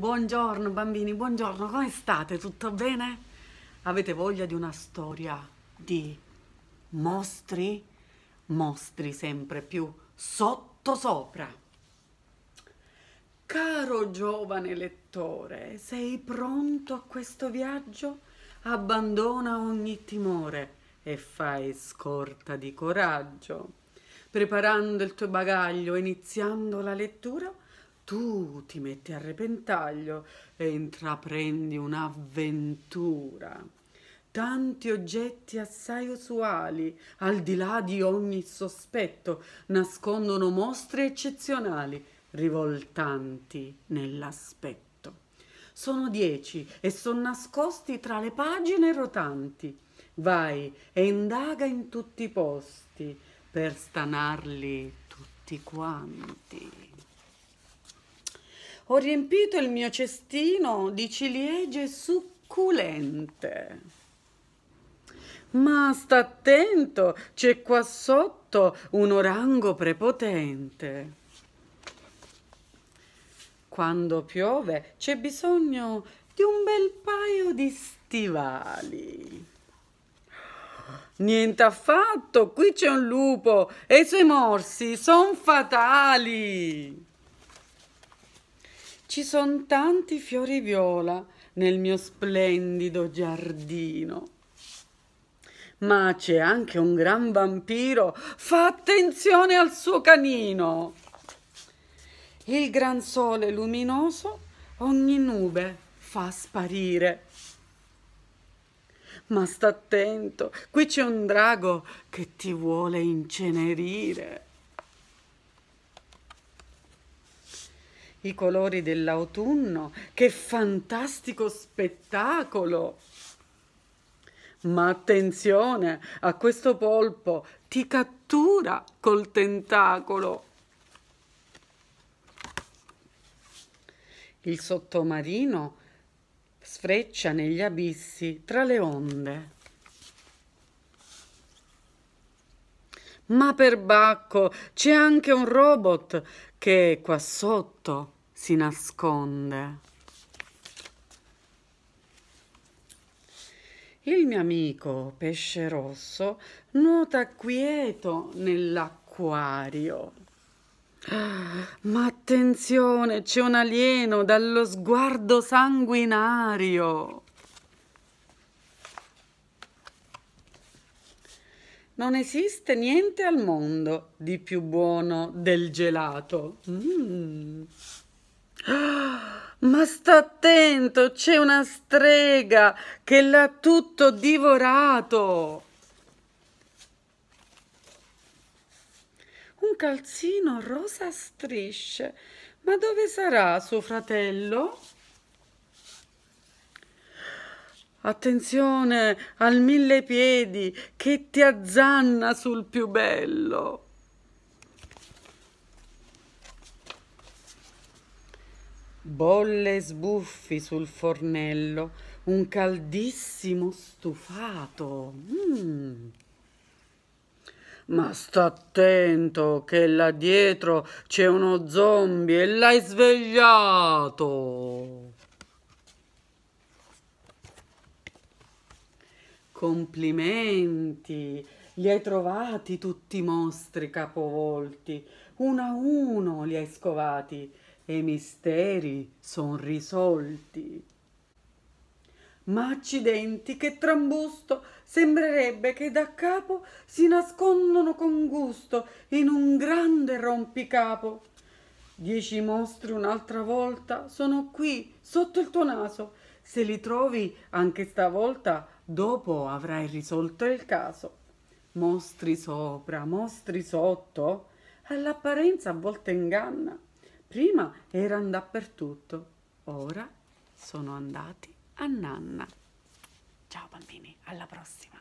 Buongiorno bambini, buongiorno, come state? Tutto bene? Avete voglia di una storia di mostri? Mostri sempre più sotto sopra. Caro giovane lettore, sei pronto a questo viaggio? Abbandona ogni timore e fai scorta di coraggio. Preparando il tuo bagaglio e iniziando la lettura, tu ti metti a repentaglio e intraprendi un'avventura. Tanti oggetti assai usuali, al di là di ogni sospetto, nascondono mostre eccezionali, rivoltanti nell'aspetto. Sono dieci e sono nascosti tra le pagine rotanti. Vai e indaga in tutti i posti per stanarli tutti quanti ho riempito il mio cestino di ciliegie succulente. Ma sta attento, c'è qua sotto un orango prepotente. Quando piove c'è bisogno di un bel paio di stivali. Niente affatto, qui c'è un lupo e i suoi morsi sono fatali. Ci sono tanti fiori viola nel mio splendido giardino. Ma c'è anche un gran vampiro. Fa attenzione al suo canino. Il gran sole luminoso ogni nube fa sparire. Ma sta attento, qui c'è un drago che ti vuole incenerire. i colori dell'autunno. Che fantastico spettacolo! Ma attenzione a questo polpo, ti cattura col tentacolo. Il sottomarino sfreccia negli abissi tra le onde. Ma perbacco, c'è anche un robot che qua sotto si nasconde. Il mio amico pesce rosso nuota quieto nell'acquario. Ma attenzione, c'è un alieno dallo sguardo sanguinario. Non esiste niente al mondo di più buono del gelato. Mm. Ma sta attento, c'è una strega che l'ha tutto divorato. Un calzino rosa strisce. Ma dove sarà suo fratello? Attenzione al mille piedi che ti azzanna sul più bello. Bolle sbuffi sul fornello, un caldissimo stufato. Mm. Ma sta attento che là dietro c'è uno zombie e l'hai svegliato. Complimenti, li hai trovati tutti i mostri capovolti, uno a uno li hai scovati e i misteri son risolti. Ma accidenti, che trambusto! Sembrerebbe che da capo si nascondono con gusto in un grande rompicapo. Dieci mostri un'altra volta sono qui, sotto il tuo naso. Se li trovi anche stavolta, Dopo avrai risolto il caso. Mostri sopra, mostri sotto. All'apparenza a volte inganna. Prima erano dappertutto, ora sono andati a nanna. Ciao bambini, alla prossima!